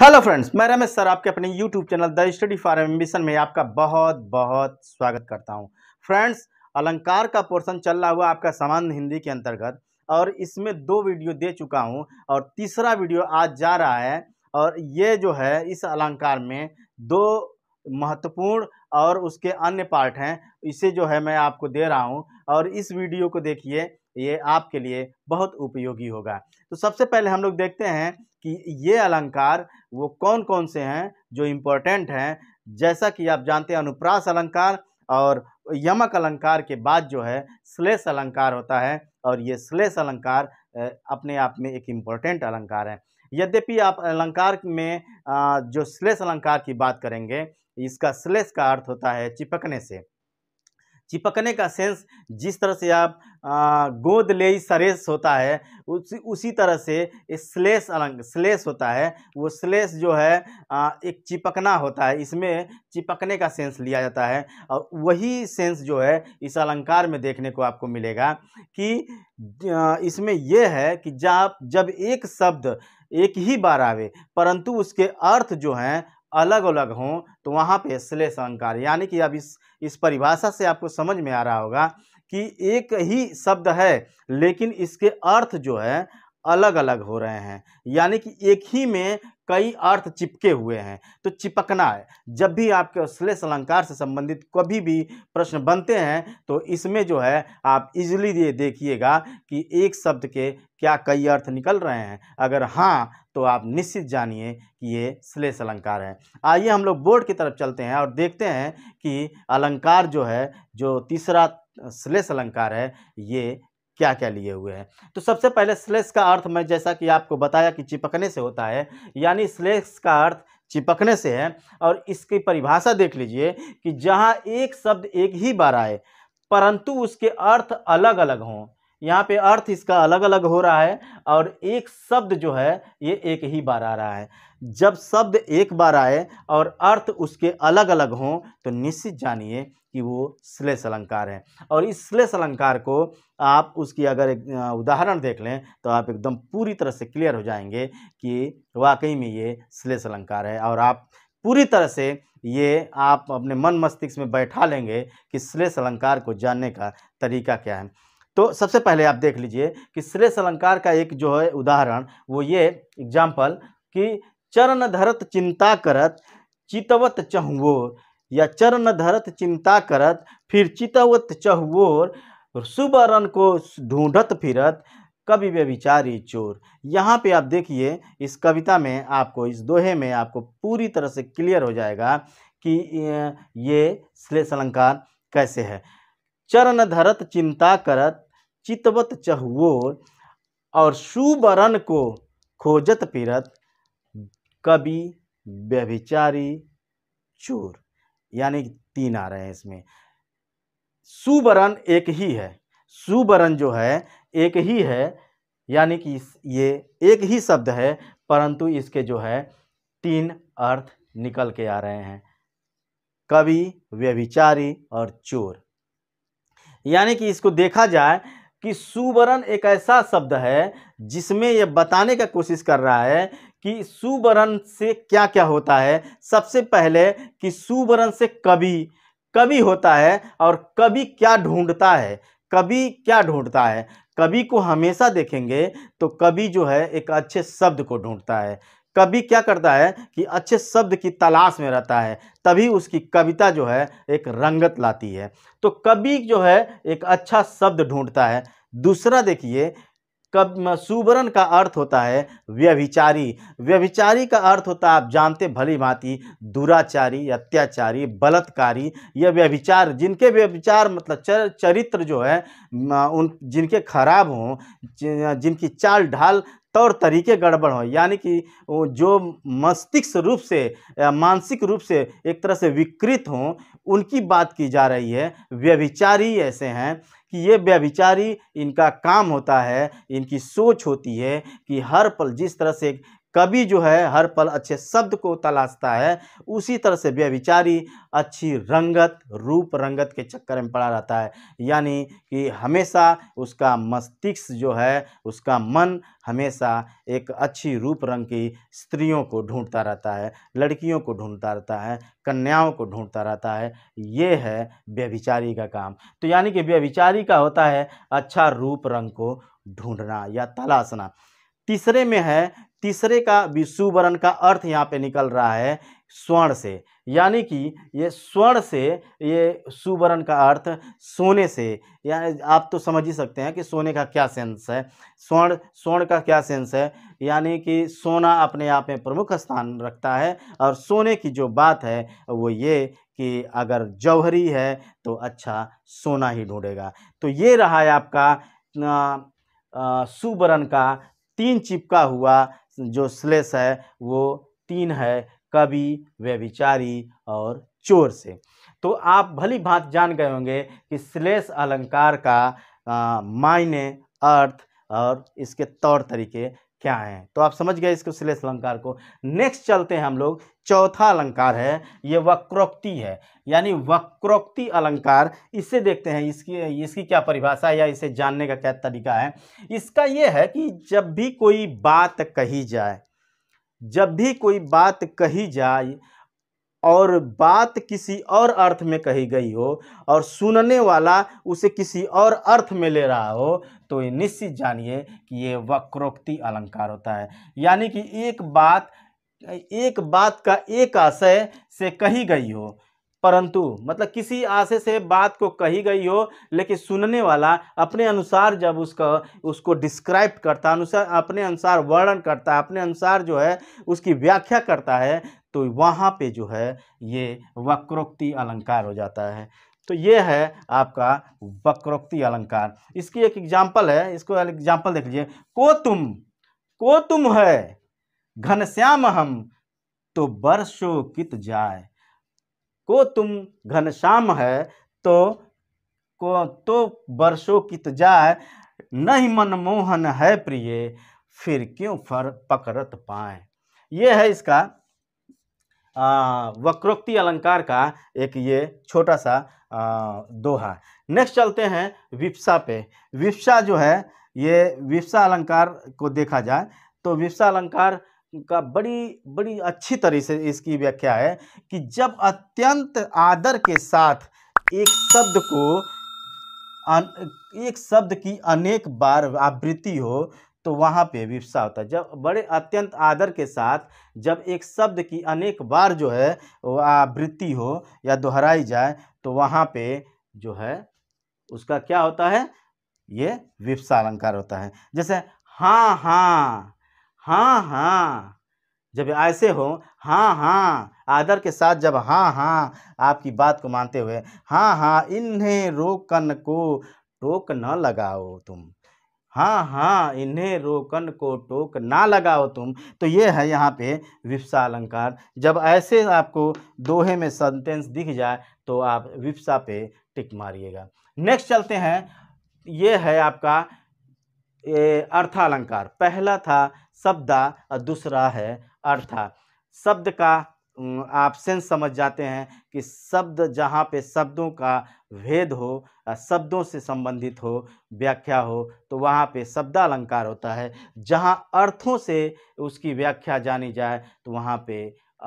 hello friends मैं Ramesh sir आपके अपने YouTube channel the study for ambition में आपका बहुत बहुत स्वागत करता हूं फ्रेंड्स अलंकार का पोर्शन चल रहा हुआ आपका सामान्य हिंदी के अंतर्गत और इसमें दो वीडियो दे चुका हूं और तीसरा वीडियो आज जा रहा है और ये जो है इस अलंकार में दो महत्वपूर्ण और उसके अन्य पार्ट हैं इसे जो है मैं आपको दे रहा हूँ और इस वीडियो को देखिए ये आपके लिए बहुत उपयोगी होगा तो सबसे पहले हम लोग देखते हैं कि ये अलंकार वो कौन कौन से हैं जो इम्पोर्टेंट हैं जैसा कि आप जानते हैं अनुप्रास अलंकार और यमक अलंकार के बाद जो है श्लेष अलंकार होता है और ये श्लेष अलंकार अपने आप में एक इम्पोर्टेंट अलंकार है यद्यपि आप अलंकार में जो श्लेष अलंकार की बात करेंगे इसका श्लेष का अर्थ होता है चिपकने से चिपकने का सेंस जिस तरह से आप गोद ले सरेस होता है उसी उसी तरह से स्लेस अलंग स्लेस होता है वो स्लेस जो है आ, एक चिपकना होता है इसमें चिपकने का सेंस लिया जाता है और वही सेंस जो है इस अलंकार में देखने को आपको मिलेगा कि इसमें यह है कि जब जब एक शब्द एक ही बार आवे परंतु उसके अर्थ जो हैं अलग अलग हों तो वहाँ पे श्लेषण कार्य यानी कि अब इस इस परिभाषा से आपको समझ में आ रहा होगा कि एक ही शब्द है लेकिन इसके अर्थ जो है अलग अलग हो रहे हैं यानी कि एक ही में कई अर्थ चिपके हुए हैं तो चिपकना है जब भी आपके श्लेष अलंकार से संबंधित कभी भी प्रश्न बनते हैं तो इसमें जो है आप इजीली ये देखिएगा कि एक शब्द के क्या कई अर्थ निकल रहे हैं अगर हाँ तो आप निश्चित जानिए कि ये श्लेष अलंकार है आइए हम लोग बोर्ड की तरफ चलते हैं और देखते हैं कि अलंकार जो है जो तीसरा श्लेष अलंकार है ये क्या क्या लिए हुए हैं तो सबसे पहले श्लेष का अर्थ मैं जैसा कि आपको बताया कि चिपकने से होता है यानी श्लेष का अर्थ चिपकने से है और इसकी परिभाषा देख लीजिए कि जहाँ एक शब्द एक ही बार आए परंतु उसके अर्थ अलग अलग हों यहाँ पे अर्थ इसका अलग अलग हो रहा है और एक शब्द जो है ये एक ही बार आ रहा है जब शब्द एक बार आए और अर्थ उसके अलग अलग हों तो निश्चित जानिए कि वो श्लेष अलंकार है और इस श्लेष अलंकार को आप उसकी अगर एक उदाहरण देख लें तो आप एकदम पूरी तरह से क्लियर हो जाएंगे कि वाकई में ये श्लेष अलंकार है और आप पूरी तरह से ये आप अपने मन मस्तिष्क में बैठा लेंगे कि श्लेष अलंकार को जानने का तरीका क्या है तो सबसे पहले आप देख लीजिए कि श्रेष्ठ अलंकार का एक जो है उदाहरण वो ये एग्जाम्पल कि चरण धरत चिंता करत चितवत चहुओर या चरण धरत चिंता करत फिर चितवत चहुओर सुबरन को ढूंढत फिरत कवि विचारी चोर यहाँ पे आप देखिए इस कविता में आपको इस दोहे में आपको पूरी तरह से क्लियर हो जाएगा कि ये श्लेष अलंकार कैसे है चरण धरत चिंता करत चितवत चहवोर और सुबरन को खोजत पीरत कवि व्यभिचारी चोर यानी तीन आ रहे हैं इसमें सुबरन एक ही है सुबरन जो है एक ही है यानी कि ये एक ही शब्द है परंतु इसके जो है तीन अर्थ निकल के आ रहे हैं कवि व्यभिचारी और चोर यानी कि इसको देखा जाए कि सुवर्ण एक ऐसा शब्द है जिसमें यह बताने का कोशिश कर रहा है कि सुवर्ण से क्या क्या होता है सबसे पहले कि सुवर्ण से कवि कवि होता है और कवि क्या ढूंढता है कवि क्या ढूंढता है कवि को हमेशा देखेंगे तो कवि जो है एक अच्छे शब्द को ढूंढता है कवि क्या करता है कि अच्छे शब्द की तलाश में रहता है तभी उसकी कविता जो है एक रंगत लाती है तो कवि जो है एक अच्छा शब्द ढूंढता है दूसरा देखिए कब सुवरण का अर्थ होता है व्यभिचारी व्यभिचारी का अर्थ होता है आप जानते भली भांति दुराचारी अत्याचारी बलात्कारी या व्यभिचार जिनके व्यभिचार मतलब चर, चरित्र जो है उन जिनके खराब हों जिनकी चाल ढाल तौर तरीके गड़बड़ हों यानी कि जो मस्तिष्क रूप से मानसिक रूप से एक तरह से विकृत हों उनकी बात की जा रही है व्यभिचारी ऐसे हैं कि ये व्यभिचारी इनका काम होता है इनकी सोच होती है कि हर पल जिस तरह से कवि जो है हर पल अच्छे शब्द को तलाशता है उसी तरह से व्यविचारी अच्छी रंगत रूप रंगत के चक्कर में पड़ा रहता है यानी कि हमेशा उसका मस्तिष्क जो है उसका मन हमेशा एक अच्छी रूप रंग की स्त्रियों को ढूंढता रहता है लड़कियों को ढूंढता रहता है कन्याओं को ढूंढता रहता है ये है व्यभिचारी का काम तो यानी कि व्यभिचारी का होता है अच्छा रूप रंग को ढूंढना या तलाशना तीसरे में है तीसरे का विषुवर्ण का अर्थ यहाँ पे निकल रहा है स्वर्ण से यानी कि ये स्वर्ण से ये सुवर्ण का अर्थ सोने से यानी आप तो समझ ही सकते हैं कि सोने का क्या सेंस है स्वर्ण स्वर्ण का क्या सेंस है यानी कि सोना अपने आप में प्रमुख स्थान रखता है और सोने की जो बात है वो ये कि अगर जौहरी है तो अच्छा सोना ही ढूंढेगा तो ये रहा है आपका सुवर्ण का तीन चिपका हुआ जो श्लेष है वो तीन है कवि व्यभिचारी और चोर से तो आप भली भांत जान गए होंगे कि श्लेष अलंकार का मायने अर्थ और इसके तौर तरीके क्या है तो आप समझ गए इसको श्लेष अलंकार को नेक्स्ट चलते हैं हम लोग चौथा अलंकार है ये वक्रोक्ति है यानी वक्रोक्ति अलंकार इसे देखते हैं इसकी इसकी क्या परिभाषा है या इसे जानने का क्या तरीका है इसका ये है कि जब भी कोई बात कही जाए जब भी कोई बात कही जाए और बात किसी और अर्थ में कही गई हो और सुनने वाला उसे किसी और अर्थ में ले रहा हो तो ये निश्चित जानिए कि ये वक्रोक्ति अलंकार होता है यानी कि एक बात एक बात का एक आशय से कही गई हो परंतु मतलब किसी आशय से बात को कही गई हो लेकिन सुनने वाला अपने अनुसार जब उसका उसको डिस्क्राइब करता अनुसार अपने अनुसार वर्णन करता है अपने अनुसार जो है उसकी व्याख्या करता है तो वहाँ पे जो है ये वक्रोक्ति अलंकार हो जाता है तो ये है आपका वक्रोक्ति अलंकार इसकी एक एग्जाम्पल है इसको एग्जाम्पल देख लीजिए को तुम को तुम है घनश्याम हम तो बरसो कित जाए को तुम घनश्याम है तो को तो बरसो कित जाए नहीं मनमोहन है प्रिय फिर क्यों फर पकड़त पाए यह है इसका वक्रोक्ति अलंकार का एक ये छोटा सा आ, दोहा नेक्स्ट चलते हैं विप्सा पे विप्सा जो है ये विप्सा अलंकार को देखा जाए तो विप्सा अलंकार का बड़ी बड़ी अच्छी तरह से इसकी व्याख्या है कि जब अत्यंत आदर के साथ एक शब्द को एक शब्द की अनेक बार आवृत्ति हो तो वहाँ पे विपसा होता है जब बड़े अत्यंत आदर के साथ जब एक शब्द की अनेक बार जो है आवृत्ति हो या दोहराई जाए तो वहाँ पे जो है उसका क्या होता है ये विपसा अलंकार होता है जैसे हाँ हाँ हाँ हाँ जब ऐसे हो हाँ हाँ आदर के साथ जब हाँ हाँ आपकी बात को मानते हुए हाँ हाँ इन्हें रोकन को टोक न लगाओ तुम हाँ हाँ इन्हें रोकन को टोक ना लगाओ तुम तो ये है यहाँ पे विप्सा अलंकार जब ऐसे आपको दोहे में सेंटेंस दिख जाए तो आप विप्सा पे टिक मारिएगा नेक्स्ट चलते हैं ये है आपका अर्थालंकार पहला था शब्दा और दूसरा है अर्था शब्द का ऑप्शन समझ जाते हैं कि शब्द जहाँ पे शब्दों का भेद हो शब्दों से संबंधित हो व्याख्या हो तो वहाँ पे शब्दालंकार होता है जहाँ अर्थों से उसकी व्याख्या जानी जाए तो वहाँ पे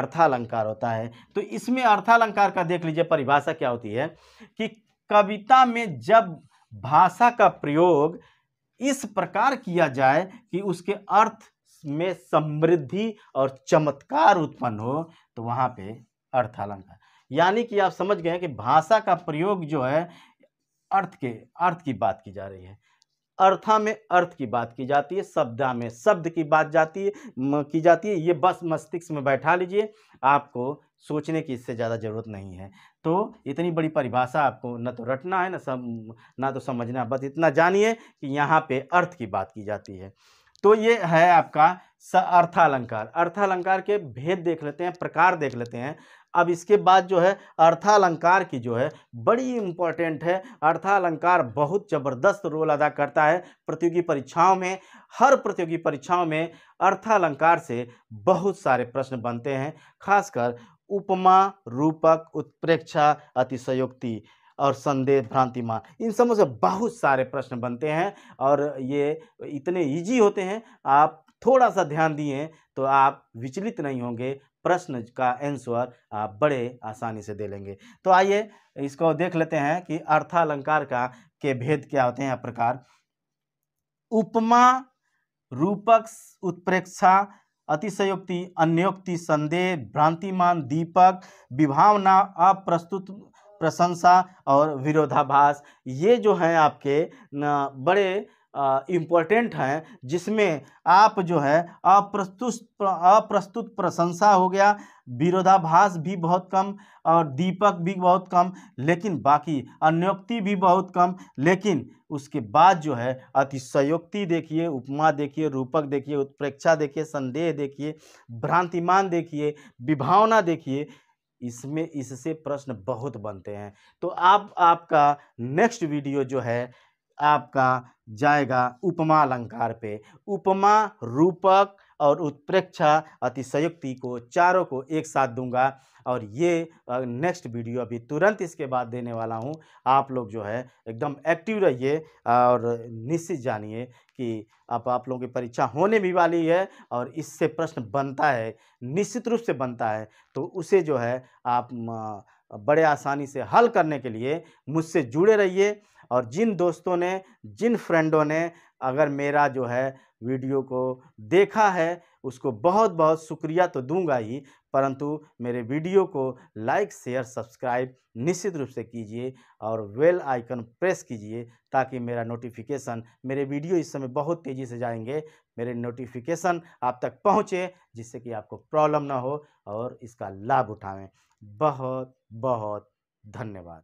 अर्थालंकार होता है तो इसमें अर्थालंकार का देख लीजिए परिभाषा क्या होती है कि कविता में जब भाषा का प्रयोग इस प्रकार किया जाए कि उसके अर्थ में समृद्धि और चमत्कार उत्पन्न हो तो वहाँ पे अर्थ अलंकार यानी कि आप समझ गए कि भाषा का प्रयोग जो है अर्थ के अर्थ की बात की जा रही है अर्था में अर्थ की बात की जाती है शब्दा में शब्द की बात जाती है की जाती है ये बस मस्तिष्क में बैठा लीजिए आपको सोचने की इससे ज़्यादा ज़रूरत नहीं है तो इतनी बड़ी परिभाषा आपको न तो रटना है ना सम ना तो समझना बस इतना जानिए कि यहाँ पे अर्थ की बात की जाती है तो ये है आपका स अर्थालंकार अर्थालंकार के भेद देख लेते हैं प्रकार देख लेते हैं अब इसके बाद जो है अर्थालंकार की जो है बड़ी इम्पॉर्टेंट है अर्थालंकार बहुत ज़बरदस्त रोल अदा करता है प्रतियोगी परीक्षाओं में हर प्रतियोगी परीक्षाओं में अर्थालंकार से बहुत सारे प्रश्न बनते हैं खासकर उपमा रूपक उत्प्रेक्षा अतिशयोक्ति और संदेह भ्रांतिमान इन समूह से बहुत सारे प्रश्न बनते हैं और ये इतने इजी होते हैं आप थोड़ा सा ध्यान दिए तो आप विचलित नहीं होंगे प्रश्न का आंसर आप बड़े आसानी से दे लेंगे तो आइए इसको देख लेते हैं कि अर्थालंकार का के भेद क्या होते हैं प्रकार उपमा रूपक उत्प्रेक्षा अतिशयोक्ति अन्योक्ति संदेह भ्रांतिमान दीपक विभावना अप्रस्तुत प्रशंसा और विरोधाभास ये जो हैं आपके बड़े इम्पोर्टेंट हैं जिसमें आप जो है अप्रस्तुत अप्रस्तुत प्रशंसा हो गया विरोधाभास भी बहुत कम और दीपक भी बहुत कम लेकिन बाकी अन्योक्ति भी बहुत कम लेकिन उसके बाद जो है अतिशयोक्ति देखिए उपमा देखिए रूपक देखिए उत्प्रेक्षा देखिए संदेह देखिए भ्रांतिमान देखिए विभावना देखिए इसमें इससे प्रश्न बहुत बनते हैं तो आप आपका नेक्स्ट वीडियो जो है आपका जाएगा उपमा अलंकार पे उपमा रूपक और उत्प्रेक्षा अतिशयुक्ति को चारों को एक साथ दूंगा और ये नेक्स्ट वीडियो अभी तुरंत इसके बाद देने वाला हूँ आप लोग जो है एकदम एक्टिव रहिए और निश्चित जानिए कि आप आप लोगों की परीक्षा होने भी वाली है और इससे प्रश्न बनता है निश्चित रूप से बनता है तो उसे जो है आप बड़े आसानी से हल करने के लिए मुझसे जुड़े रहिए और जिन दोस्तों ने जिन फ्रेंडों ने अगर मेरा जो है वीडियो को देखा है उसको बहुत बहुत शुक्रिया तो दूंगा ही परंतु मेरे वीडियो को लाइक शेयर सब्सक्राइब निश्चित रूप से कीजिए और वेल आइकन प्रेस कीजिए ताकि मेरा नोटिफिकेशन मेरे वीडियो इस समय बहुत तेज़ी से जाएंगे मेरे नोटिफिकेशन आप तक पहुँचे जिससे कि आपको प्रॉब्लम ना हो और इसका लाभ उठाएँ बहुत बहुत धन्यवाद